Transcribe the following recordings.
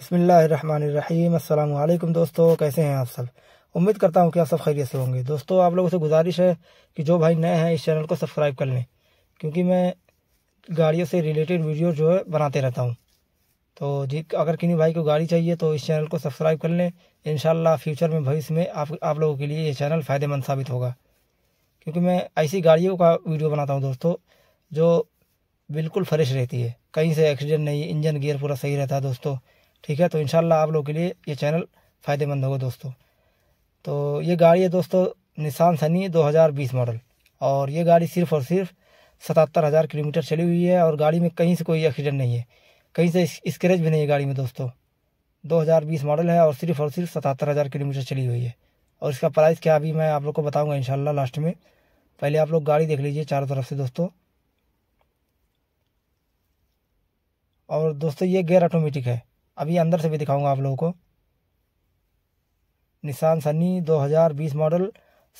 बसमीम अल्लाम दोस्तों कैसे हैं आप सब उम्मीद करता हूँ कि आप सब खैरियत से होंगे दोस्तों आप लोगों से गुजारिश है कि जो भाई नए हैं इस चैनल को सब्सक्राइब कर लें क्योंकि मैं गाड़ियों से रिलेटेड वीडियो जो है बनाते रहता हूँ तो जी अगर किन्हीं भाई को गाड़ी चाहिए तो इस चैनल को सब्सक्राइब कर लें इन फ्यूचर में भविष्य में आप आप लोगों के लिए ये चैनल फ़ायदेमंद साबित होगा क्योंकि मैं ऐसी गाड़ियों का वीडियो बनाता हूँ दोस्तों जो बिल्कुल फ्रेश रहती है कहीं से एक्सीडेंट नहीं इंजन गियर पूरा सही रहता है दोस्तों ठीक है तो इन आप लोग के लिए ये चैनल फ़ायदेमंद होगा दोस्तों तो ये गाड़ी है दोस्तों निशान सनी 2020 मॉडल और ये गाड़ी सिर्फ़ और सिर्फ सतहत्तर हज़ार किलोमीटर चली हुई है और गाड़ी में कहीं से कोई एक्सीडेंट नहीं है कहीं से स्क्रेच भी नहीं है गाड़ी में दोस्तों 2020 मॉडल है और सिर्फ और सिर्फ सतहत्तर हज़ार किलोमीटर चली हुई है और इसका प्राइस क्या अभी मैं आप लोग को बताऊंगा इनशाला लास्ट में पहले आप लोग गाड़ी देख लीजिए चारों तरफ से दोस्तों और दोस्तों ये गेयर ऑटोमेटिक है अभी अंदर से भी दिखाऊंगा आप लोगों को निशान सनी 2020 मॉडल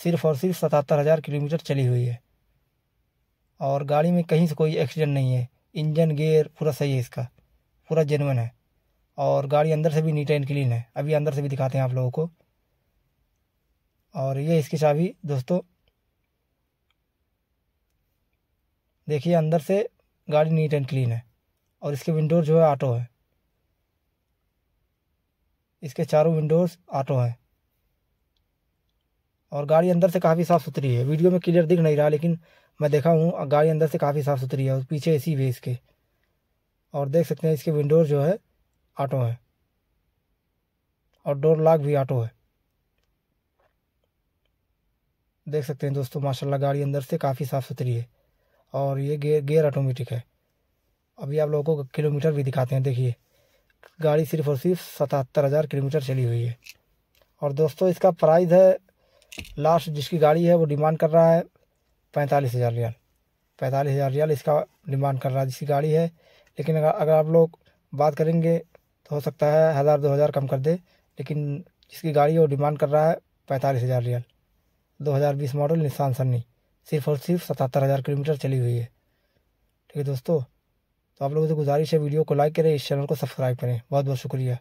सिर्फ और सिर्फ सतहत्तर हज़ार किलोमीटर चली हुई है और गाड़ी में कहीं से कोई एक्सीडेंट नहीं है इंजन गेयर पूरा सही है इसका पूरा जेनवन है और गाड़ी अंदर से भी नीट एंड क्लीन है अभी अंदर से भी दिखाते हैं आप लोगों को और ये इसकी चाबी दोस्तों देखिए अंदर से गाड़ी नीट एंड क्लीन है और इसके विंडो जो है ऑटो है इसके चारों विंडोज़ ऑटो हैं और गाड़ी अंदर से काफ़ी साफ़ सुथरी है वीडियो में क्लियर दिख नहीं रहा लेकिन मैं देखा हूँ गाड़ी अंदर से काफ़ी साफ़ सुथरी है और पीछे ए सी भी है इसके और देख सकते हैं इसके विंडोज़ जो है ऑटो हैं और डोर लॉक भी ऑटो है देख सकते हैं दोस्तों माशाल्लाह गाड़ी अंदर से काफ़ी साफ़ सुथरी है और ये गेयर गेयर ऑटोमेटिक है अभी आप लोगों को किलोमीटर भी दिखाते हैं देखिए गाड़ी सिर्फ और सिर्फ सतहत्तर हज़ार किलोमीटर चली हुई है और दोस्तों इसका प्राइस है लास्ट जिसकी गाड़ी है वो डिमांड कर रहा है पैंतालीस हज़ार रियाल पैंतालीस हज़ार रियाल इसका डिमांड कर रहा है जिसकी गाड़ी है लेकिन अगर अगर आप लोग बात करेंगे तो हो सकता है हज़ार दो हज़ार कम कर दे लेकिन जिसकी गाड़ी है वो डिमांड कर रहा है पैंतालीस हज़ार रियाल दो हज़ार बीस मॉडल निशान सन्नी सिर्फ और सिर्फ सतहत्तर हज़ार किलोमीटर चली हुई है ठीक है दोस्तों तो आप लोगों से गुजारिश है वीडियो को लाइक करें इस चैनल को सब्सक्राइब करें बहुत बहुत शुक्रिया